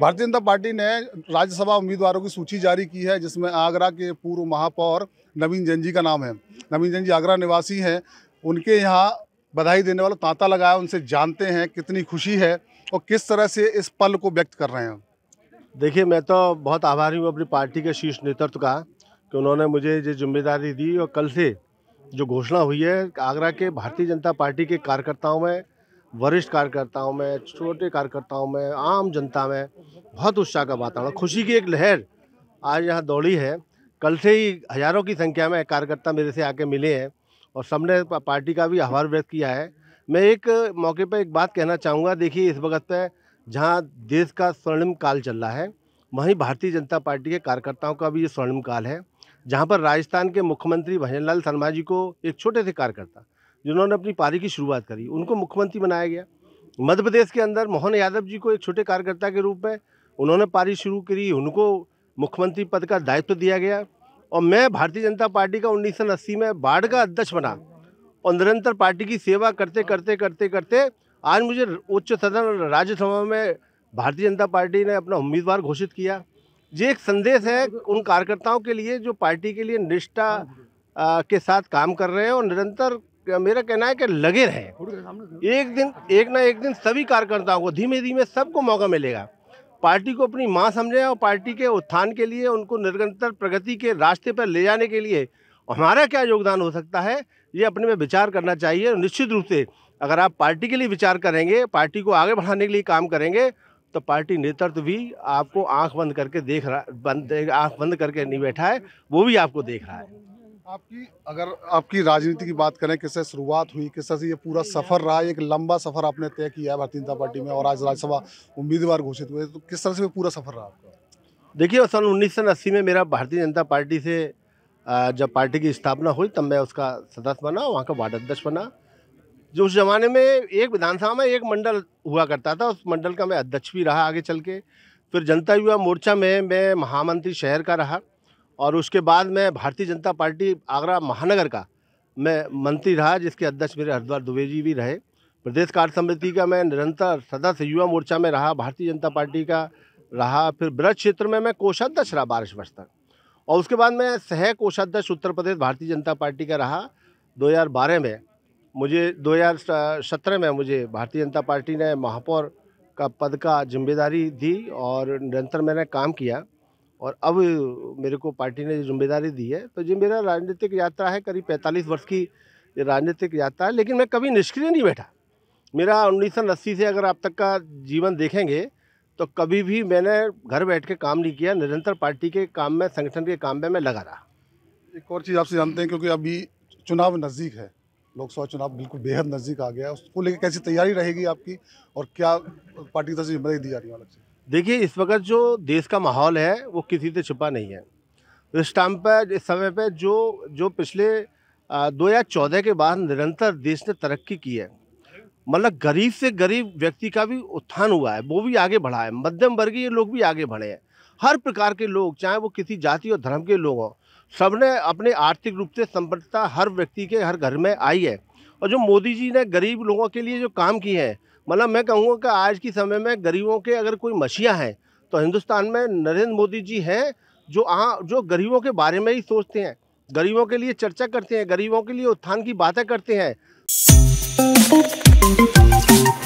भारतीय जनता पार्टी ने राज्यसभा उम्मीदवारों की सूची जारी की है जिसमें आगरा के पूर्व महापौर नवीन जैन जी का नाम है नवीन जैन जी आगरा निवासी हैं उनके यहाँ बधाई देने वाला तांता लगाया उनसे जानते हैं कितनी खुशी है और किस तरह से इस पल को व्यक्त कर रहे हैं देखिए मैं तो बहुत आभारी हूँ अपनी पार्टी के शीर्ष नेतृत्व का कि उन्होंने मुझे ये जिम्मेदारी दी और कल से जो घोषणा हुई है आगरा के भारतीय जनता पार्टी के कार्यकर्ताओं में वरिष्ठ कार्यकर्ताओं में छोटे कार्यकर्ताओं में आम जनता में बहुत उत्साह का वातावरण खुशी की एक लहर आज यहाँ दौड़ी है कल से ही हज़ारों की संख्या में कार्यकर्ता मेरे से आके मिले हैं और सबने पार्टी का भी आभार व्यक्त किया है मैं एक मौके पर एक बात कहना चाहूँगा देखिए इस वक्त पे जहाँ देश का स्वर्णिम काल चल रहा है वहीं भारतीय जनता पार्टी के कार्यकर्ताओं का भी ये स्वर्णिम काल है जहाँ पर राजस्थान के मुख्यमंत्री भजन लाल शर्मा जी को एक छोटे से कार्यकर्ता जिन्होंने अपनी पारी की शुरुआत करी उनको मुख्यमंत्री बनाया गया मध्य प्रदेश के अंदर मोहन यादव जी को एक छोटे कार्यकर्ता के रूप में उन्होंने पारी शुरू करी उनको मुख्यमंत्री पद का दायित्व दिया गया और मैं भारतीय जनता पार्टी का उन्नीस में बाढ़ का अध्यक्ष बना और निरंतर पार्टी की सेवा करते करते करते करते आज मुझे उच्च सदन और राज्यसभा में भारतीय जनता पार्टी ने अपना उम्मीदवार घोषित किया ये एक संदेश है उन कार्यकर्ताओं के लिए जो पार्टी के लिए निष्ठा के साथ काम कर रहे हैं और निरंतर मेरा कहना है कि लगे रहे एक दिन एक ना एक दिन सभी कार्यकर्ताओं को धीमे धीमे सबको मौका मिलेगा पार्टी को अपनी माँ समझें और पार्टी के उत्थान के लिए उनको निरंतर प्रगति के रास्ते पर ले जाने के लिए हमारा क्या योगदान हो सकता है ये अपने में विचार करना चाहिए निश्चित रूप से अगर आप पार्टी के लिए विचार करेंगे पार्टी को आगे बढ़ाने के लिए काम करेंगे तो पार्टी नेतृत्व भी आपको आंख बंद करके देख रहा बंद आंख बंद करके नहीं बैठा है वो भी आपको देख रहा है आपकी अगर आपकी राजनीति की बात करें किससे शुरुआत हुई किस से ये पूरा हाँ। सफर रहा एक लंबा सफर आपने तय किया है भारतीय जनता पार्टी में और आज राज्यसभा उम्मीदवार घोषित हुए तो किस तरह से पूरा सफर रहा आपका देखिए सन उन्नीस में मेरा भारतीय जनता पार्टी से जब पार्टी की स्थापना हुई तब मैं उसका सदस्य बना वहाँ का वार्ड अध्यक्ष बना जो उस ज़माने में एक विधानसभा में एक मंडल हुआ करता था उस मंडल का मैं अध्यक्ष भी रहा आगे चल के फिर जनता युवा मोर्चा में मैं महामंत्री शहर का रहा और उसके बाद मैं भारतीय जनता पार्टी आगरा महानगर का मैं मंत्री रहा जिसके अध्यक्ष मेरे हरिद्वार दुबे जी भी रहे प्रदेश कार्य समिति का मैं निरंतर सदस्य युवा मोर्चा में रहा भारतीय जनता पार्टी का रहा फिर ब्रज क्षेत्र में मैं कोषाध्यक्ष रहा बारह वर्ष तक और उसके बाद मैं सह कोषाध्यक्ष उत्तर प्रदेश भारतीय जनता पार्टी का रहा 2012 में मुझे 2017 में मुझे भारतीय जनता पार्टी ने महापौर का पद का जिम्मेदारी दी और निरंतर मैंने काम किया और अब मेरे को पार्टी ने जिम्मेदारी दी है तो ये मेरा राजनीतिक यात्रा है करीब पैंतालीस वर्ष की राजनीतिक यात्रा है लेकिन मैं कभी निष्क्रिय नहीं बैठा मेरा उन्नीस से अगर आप तक का जीवन देखेंगे तो कभी भी मैंने घर बैठ के काम नहीं किया निरंतर पार्टी के काम में संगठन के काम में मैं लगा रहा एक और चीज़ आपसे जानते हैं क्योंकि अभी चुनाव नज़दीक है लोकसभा चुनाव बिल्कुल बेहद नज़दीक आ गया है उसको लेकर कैसी तैयारी रहेगी आपकी और क्या पार्टी की तरफ से जिम्मेदारी दी जा रही है अलग से देखिए इस वक्त जो देश का माहौल है वो किसी से छिपा नहीं है इस टाइम पर इस समय पर जो जो पिछले दो हज़ार चौदह के बाद निरंतर देश ने तरक्की की है मतलब गरीब से गरीब व्यक्ति का भी उत्थान हुआ है वो भी आगे बढ़ा है मध्यम वर्गीय लोग भी आगे बढ़े हैं हर प्रकार के लोग चाहे वो किसी जाति और धर्म के लोग हों सब ने अपने आर्थिक रूप से संपन्नता हर व्यक्ति के हर घर में आई है और जो मोदी जी ने गरीब लोगों के लिए जो काम किए हैं मतलब मैं कहूँगा कि आज के समय में गरीबों के अगर कोई मसीहा हैं तो हिंदुस्तान में नरेंद्र मोदी जी हैं जो आ, जो गरीबों के बारे में ही सोचते हैं गरीबों के लिए चर्चा करते हैं गरीबों के लिए उत्थान की बातें करते हैं